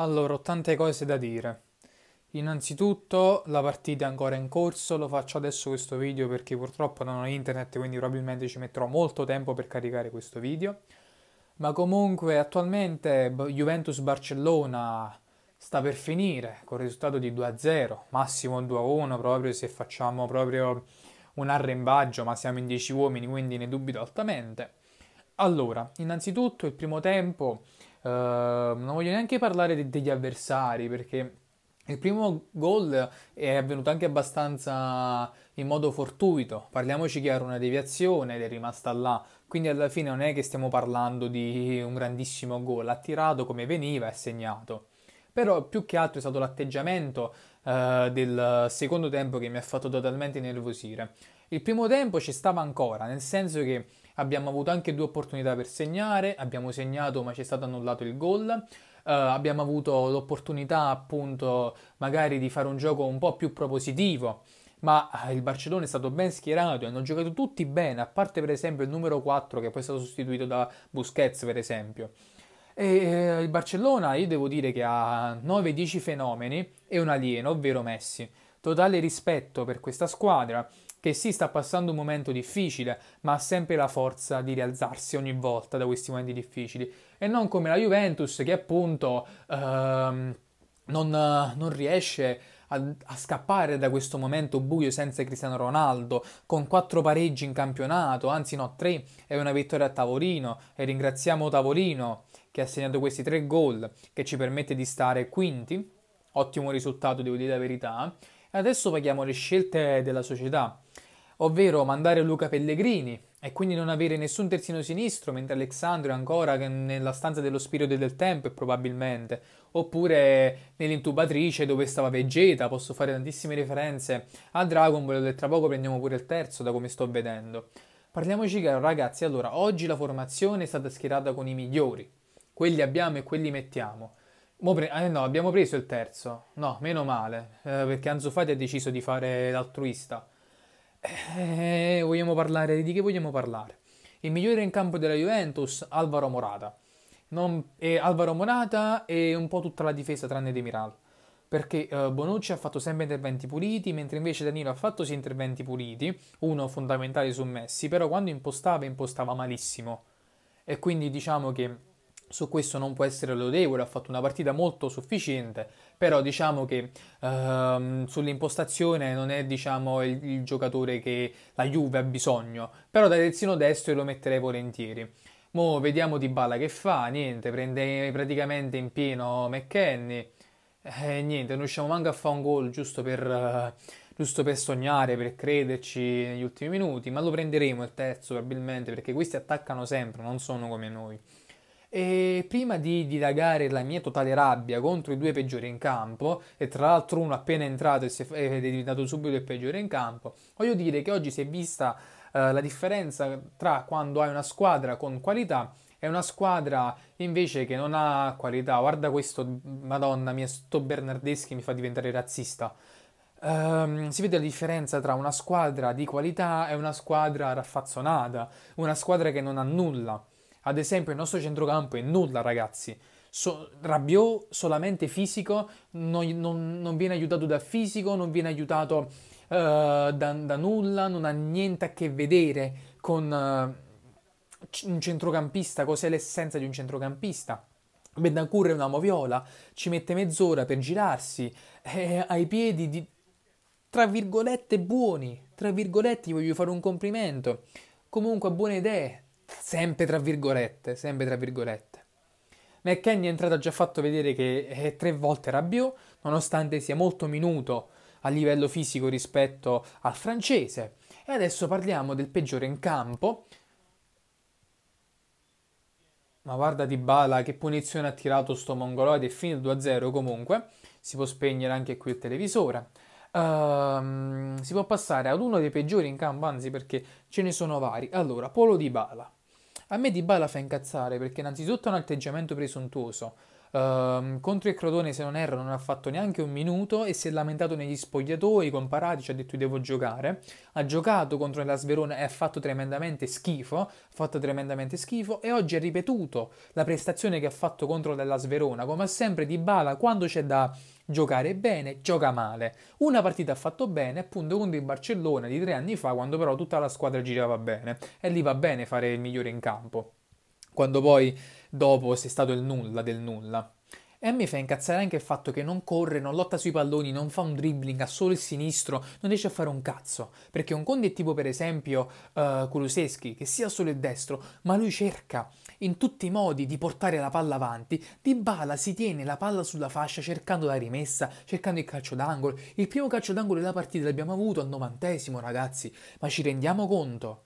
Allora, ho tante cose da dire. Innanzitutto la partita è ancora in corso, lo faccio adesso questo video perché purtroppo non ho internet, quindi probabilmente ci metterò molto tempo per caricare questo video. Ma comunque attualmente Juventus-Barcellona sta per finire con il risultato di 2-0, massimo 2-1 proprio se facciamo proprio un arrembaggio, ma siamo in 10 uomini, quindi ne dubito altamente. Allora, innanzitutto il primo tempo Ehm, non voglio neanche parlare de- degli avversari perché il primo gol è avvenuto anche abbastanza in modo fortuito. Parliamoci chiaro, una deviazione ed è rimasta là. Quindi alla fine non è che stiamo parlando di un grandissimo gol, ha tirato come veniva e segnato. Però più che altro è stato l'atteggiamento uh, del secondo tempo che mi ha fatto totalmente nervosire. Il primo tempo ci stava ancora, nel senso che abbiamo avuto anche due opportunità per segnare, abbiamo segnato ma ci è stato annullato il gol. Uh, abbiamo avuto l'opportunità appunto magari di fare un gioco un po' più propositivo, ma eh, il Barcellona è stato ben schierato, hanno giocato tutti bene, a parte per esempio il numero 4 che poi è stato sostituito da Busquets per esempio. E eh, il Barcellona io devo dire che ha 9-10 fenomeni e un alieno, ovvero Messi totale rispetto per questa squadra che sì sta passando un momento difficile, ma ha sempre la forza di rialzarsi ogni volta da questi momenti difficili e non come la Juventus che appunto ehm, non, non riesce a, a, scappare da questo momento buio senza Cristiano Ronaldo, con quattro pareggi in campionato, anzi no, tre e una vittoria a Tavolino e ringraziamo Tavolino che ha segnato questi tre gol che ci permette di stare quinti, ottimo risultato devo dire la verità e Adesso paghiamo le scelte della società, ovvero mandare Luca Pellegrini e quindi non avere nessun terzino sinistro, mentre Alexandro è ancora nella stanza dello spirito del tempo probabilmente, oppure nell'intubatrice dove stava Vegeta, posso fare tantissime referenze a Dragon Ball e tra poco prendiamo pure il terzo da come sto vedendo. Parliamoci chiaro ragazzi, allora oggi la formazione è stata schierata con i migliori, quelli abbiamo e quelli mettiamo. Pre- eh, no, abbiamo preso il terzo. No, meno male, eh, perché Anzufati ha deciso di fare l'altruista. Eh, vogliamo parlare di che vogliamo parlare? Il migliore in campo della Juventus, Alvaro Morata. Non, eh, Alvaro Morata e un po' tutta la difesa tranne De Miral. Perché eh, Bonucci ha fatto sempre interventi puliti, mentre invece Danilo ha fatto sì interventi puliti, uno fondamentale su Messi, però quando impostava impostava malissimo. E quindi diciamo che su questo non può essere lodevole, ha fatto una partita molto sufficiente, però diciamo che ehm, sull'impostazione non è diciamo, il, il, giocatore che la Juve ha bisogno, però da terzino destro lo metterei volentieri. Mo vediamo Di Balla che fa, niente, prende praticamente in pieno McKenny, eh, niente, non riusciamo manco a fare un gol giusto per, eh, giusto per sognare, per crederci negli ultimi minuti, ma lo prenderemo il terzo probabilmente perché questi attaccano sempre, non sono come noi. E prima di dilagare la mia totale rabbia contro i due peggiori in campo, e tra l'altro uno appena entrato e si è diventato subito il peggiore in campo, voglio dire che oggi si è vista eh, la differenza tra quando hai una squadra con qualità e una squadra invece che non ha qualità. Guarda questo, madonna mia, sto Bernardeschi mi fa diventare razzista. Um, si vede la differenza tra una squadra di qualità e una squadra raffazzonata, una squadra che non ha nulla. Ad esempio il nostro centrocampo è nulla ragazzi. So, Rabiot solamente fisico, non, non, non, viene aiutato da fisico, non viene aiutato uh, da, da, nulla, non ha niente a che vedere con uh, un centrocampista, cos'è l'essenza di un centrocampista. Bendancur è una moviola, ci mette mezz'ora per girarsi, eh, ai piedi di, tra virgolette buoni, tra virgolette voglio fare un complimento, comunque buone idee, sempre tra virgolette, sempre tra virgolette. McKenny è entrato ha già fatto vedere che è eh, tre volte Rabiot, nonostante sia molto minuto a livello fisico rispetto al francese. E adesso parliamo del peggiore in campo. Ma guarda di Bala che punizione ha tirato sto mongoloide è finito 2-0 comunque. Si può spegnere anche qui il televisore. Uh, si può passare ad uno dei peggiori in campo, anzi perché ce ne sono vari. Allora, Polo di Bala. A me Dybala fa incazzare perché innanzitutto è un atteggiamento presuntuoso, Uh, contro il Crotone, se non erro, non ha fatto neanche un minuto e si è lamentato negli spogliatoi, con Paratici cioè ha detto io devo giocare. Ha giocato contro la Sverona e ha fatto tremendamente schifo, ha fatto tremendamente schifo e oggi ha ripetuto la prestazione che ha fatto contro la Sverona, come sempre di Bala quando c'è da giocare bene, gioca male. Una partita ha fatto bene, appunto contro il Barcellona di tre anni fa, quando però tutta la squadra girava bene e lì va bene fare il migliore in campo. Quando poi dopo sei stato il nulla del nulla. E mi fa incazzare anche il fatto che non corre, non lotta sui palloni, non fa un dribbling, ha solo il sinistro, non riesce a fare un cazzo. Perché un conto tipo per esempio uh, eh, Kuluseschi, che sia solo il destro, ma lui cerca in tutti i modi di portare la palla avanti. Di Bala si tiene la palla sulla fascia cercando la rimessa, cercando il calcio d'angolo. Il primo calcio d'angolo della partita l'abbiamo avuto al novantesimo, ragazzi, ma ci rendiamo conto?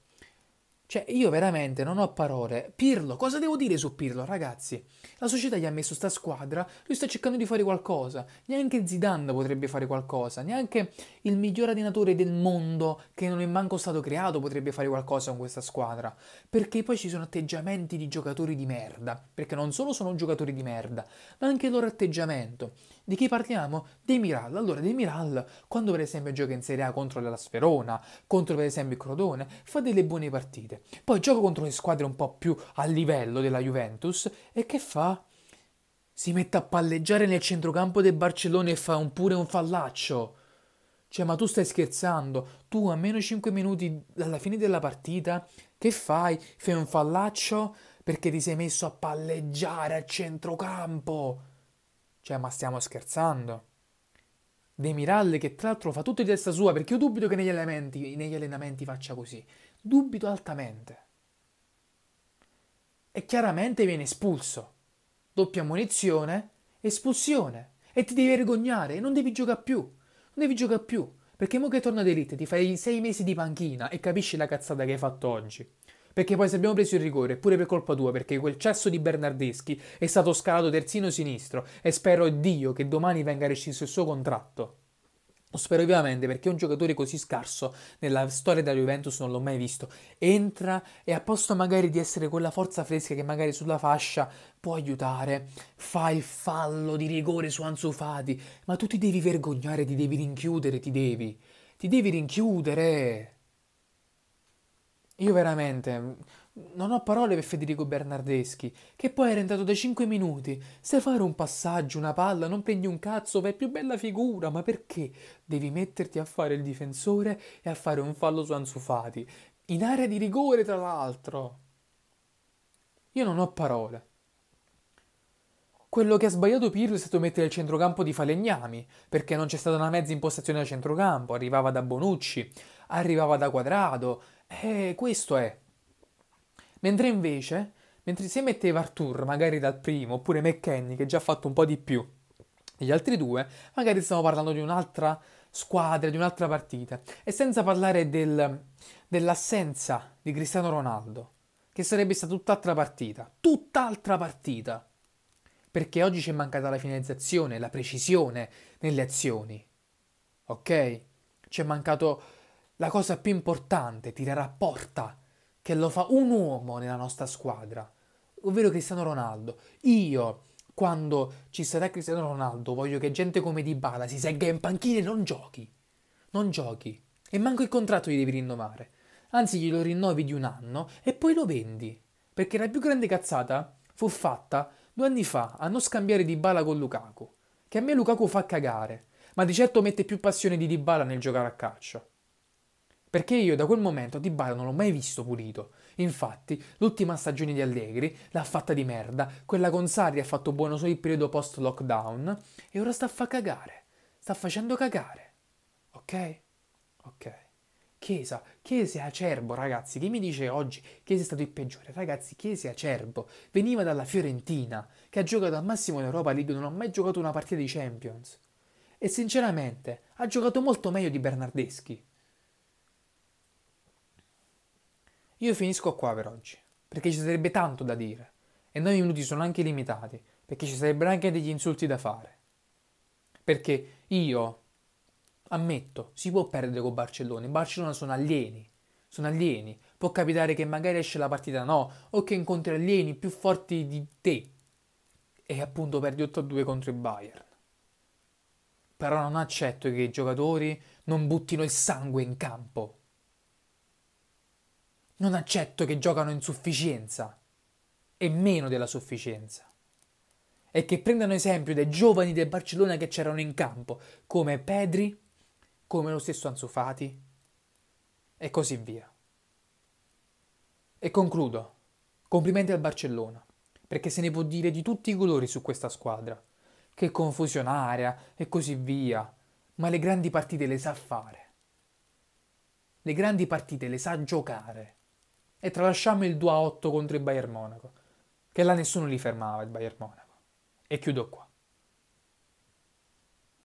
Cioè, io veramente non ho parole. Pirlo, cosa devo dire su Pirlo, ragazzi? La società gli ha messo sta squadra, lui sta cercando di fare qualcosa. Neanche Zidane potrebbe fare qualcosa, neanche il miglior allenatore del mondo che non è manco stato creato potrebbe fare qualcosa con questa squadra. Perché poi ci sono atteggiamenti di giocatori di merda, perché non solo sono giocatori di merda, ma anche il loro atteggiamento. Di chi parliamo? Dei Miral. Allora, dei Miral, quando per esempio gioca in Serie A contro la Sferona, contro per esempio il Crotone, fa delle buone partite. Poi gioca contro le squadre un po' più a livello della Juventus e che fa? Si mette a palleggiare nel centrocampo del Barcellona e fa un pure un fallaccio. Cioè, ma tu stai scherzando? Tu a meno 5 minuti dalla fine della partita, che fai? Fai un fallaccio perché ti sei messo a palleggiare a centrocampo. Cioè, ma stiamo scherzando? De Miralle che tra l'altro fa tutto di testa sua, perché io dubito che negli allenamenti, negli allenamenti faccia così. Dubito altamente. E chiaramente viene espulso. Doppia munizione, espulsione. E ti devi vergognare, e non devi giocare più. Non devi giocare più. Perché mo che torna ad ti fai sei mesi di panchina e capisci la cazzata che hai fatto oggi. Perché poi se abbiamo preso il rigore, pure per colpa tua, perché quel cesso di Bernardeschi è stato scalato terzino sinistro e spero Dio che domani venga rescisso il suo contratto. Lo spero vivamente perché un giocatore così scarso nella storia della Juventus non l'ho mai visto. Entra e a posto magari di essere quella forza fresca che magari sulla fascia può aiutare, fa il fallo di rigore su Ansu Fati, ma tu ti devi vergognare, ti devi rinchiudere, ti devi. Ti devi rinchiudere. Io veramente non ho parole per Federico Bernardeschi, che poi era entrato da 5 minuti. Se fare un passaggio, una palla, non prendi un cazzo, fai più bella figura, ma perché devi metterti a fare il difensore e a fare un fallo su Anzufati? In area di rigore, tra l'altro. Io non ho parole. Quello che ha sbagliato Pirlo è stato mettere il centrocampo di Falegnami, perché non c'è stata una mezza impostazione a centrocampo, arrivava da Bonucci, arrivava da Quadrado, eh, questo è. Mentre invece, mentre se metteva Arthur magari dal primo, oppure McKenny che già ha fatto un po' di più degli altri due, magari stiamo parlando di un'altra squadra, di un'altra partita. E senza parlare del, dell'assenza di Cristiano Ronaldo, che sarebbe stata tutt'altra partita. Tutt'altra partita! Perché oggi ci è mancata la finalizzazione, la precisione nelle azioni. Ok? Ci è mancato la cosa più importante, tirerà porta, che lo fa un uomo nella nostra squadra, ovvero Cristiano Ronaldo. Io, quando ci sarà Cristiano Ronaldo, voglio che gente come Dybala si segga in panchina e non giochi. Non giochi. E manco il contratto gli devi rinnovare. Anzi, glielo rinnovi di un anno e poi lo vendi. Perché la più grande cazzata fu fatta due anni fa a non scambiare Dybala con Lukaku. Che a me Lukaku fa cagare, ma di certo mette più passione di Dybala nel giocare a calcio. Perché io da quel momento Di Bala non l'ho mai visto pulito. Infatti, l'ultima stagione di Allegri l'ha fatta di merda, quella con Sarri ha fatto buono solo il periodo post-lockdown e ora sta a far cagare. Sta facendo cagare. Ok? Ok. Chiesa, Chiesa è acerbo, ragazzi. Chi mi dice oggi Chiesa è stato il peggiore? Ragazzi, Chiesa è acerbo. Veniva dalla Fiorentina, che ha giocato al massimo in Europa League, non ha mai giocato una partita di Champions. E sinceramente, ha giocato molto meglio di Bernardeschi. Io finisco qua per oggi, perché ci sarebbe tanto da dire, e noi minuti sono anche limitati, perché ci sarebbero anche degli insulti da fare. Perché io, ammetto, si può perdere con Barcellona, in Barcellona sono alieni, sono alieni, può capitare che magari esce la partita no, o che incontri alieni più forti di te, e appunto perdi 8-2 contro il Bayern. Però non accetto che i giocatori non buttino il sangue in campo. Non accetto che giocano in sufficienza e meno della sufficienza. E che prendano esempio dai giovani del Barcellona che c'erano in campo, come Pedri, come lo stesso Anzufati e così via. E concludo. Complimenti al Barcellona, perché se ne può dire di tutti i colori su questa squadra. Che confusionaria e così via, ma le grandi partite le sa fare. Le grandi partite le sa giocare. E tralasciamo il 2-8 contro il Bayern Monaco, che là nessuno li fermava il Bayern Monaco. E chiudo qua.